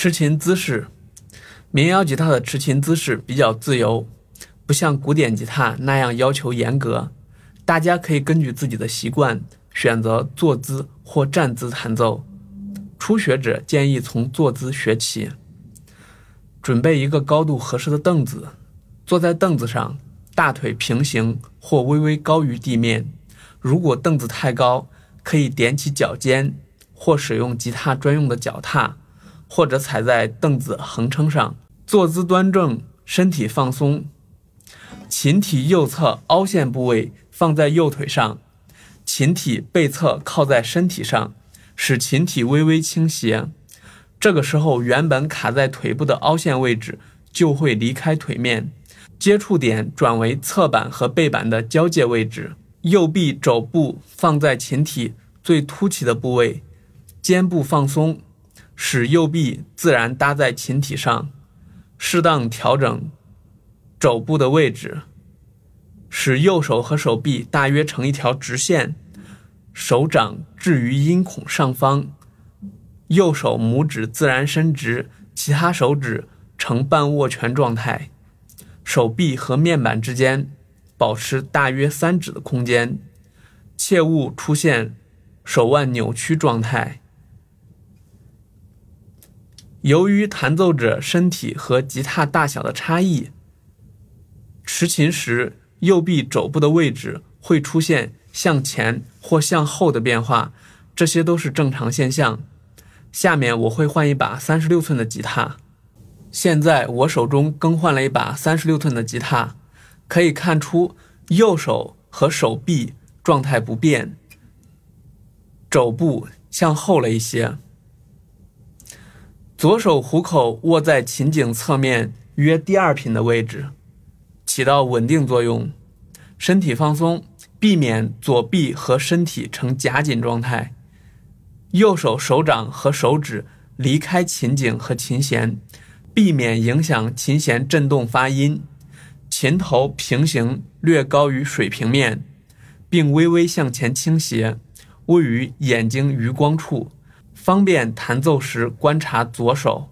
持琴姿势，民谣吉他的持琴姿势比较自由，不像古典吉他那样要求严格。大家可以根据自己的习惯选择坐姿或站姿弹奏。初学者建议从坐姿学起。准备一个高度合适的凳子，坐在凳子上，大腿平行或微微高于地面。如果凳子太高，可以踮起脚尖，或使用吉他专用的脚踏。或者踩在凳子横撑上，坐姿端正，身体放松，琴体右侧凹陷部位放在右腿上，琴体背侧靠在身体上，使琴体微微倾斜。这个时候，原本卡在腿部的凹陷位置就会离开腿面，接触点转为侧板和背板的交界位置。右臂肘部放在琴体最凸起的部位，肩部放松。使右臂自然搭在琴体上，适当调整肘部的位置，使右手和手臂大约成一条直线，手掌置于音孔上方，右手拇指自然伸直，其他手指呈半握拳状态，手臂和面板之间保持大约三指的空间，切勿出现手腕扭曲状态。由于弹奏者身体和吉他大小的差异，持琴时右臂肘部的位置会出现向前或向后的变化，这些都是正常现象。下面我会换一把三十六寸的吉他。现在我手中更换了一把三十六寸的吉他，可以看出右手和手臂状态不变，肘部向后了一些。左手虎口握在琴颈侧面约第二品的位置，起到稳定作用。身体放松，避免左臂和身体呈夹紧状态。右手手掌和手指离开琴颈和琴弦，避免影响琴弦振动发音。琴头平行略高于水平面，并微微向前倾斜，位于眼睛余光处。方便弹奏时观察左手。